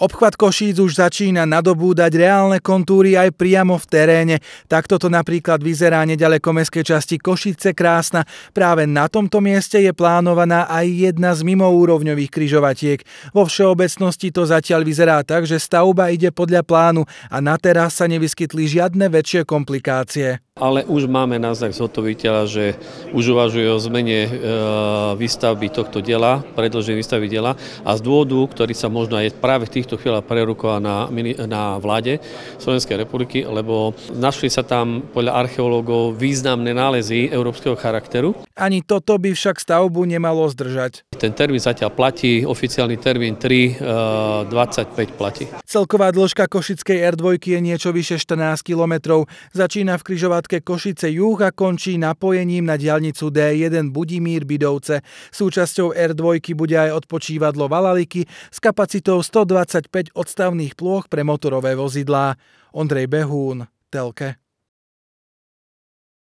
Obchvat Košíc už začína nadobúdať reálne kontúry aj priamo v teréne. Takto to napríklad vyzerá nedaleko meskej časti Košice Krásna. Práve na tomto mieste je plánovaná aj jedna z mimoúrovňových kryžovatiek. Vo všeobecnosti to zatiaľ vyzerá tak, že stavba ide podľa plánu a na teraz sa nevyskytli žiadne väčšie komplikácie ale už máme náznak zhotoviteľa, že už uvažuje o zmene e, výstavby tohto diela, predĺženie výstavby diela a z dôvodu, ktorý sa možno aj práve v týchto chvíľach prerokoval na, na vláde Slovenskej republiky, lebo našli sa tam podľa archeológov významné nálezy európskeho charakteru. Ani toto by však stavbu nemalo zdržať. Ten termín zatiaľ platí, oficiálny termín 3.25 e, platí. Celková dĺžka Košickej R2 je niečo vyše 14 kilometrov. Začína v križovat jednotke Košice Júha končí napojením na diaľnicu D1 Budimír Bidovce. Súčasťou R2 bude aj odpočívadlo Valaliky s kapacitou 125 odstavných plôch pre motorové vozidlá. Ondrej Behún, Telke.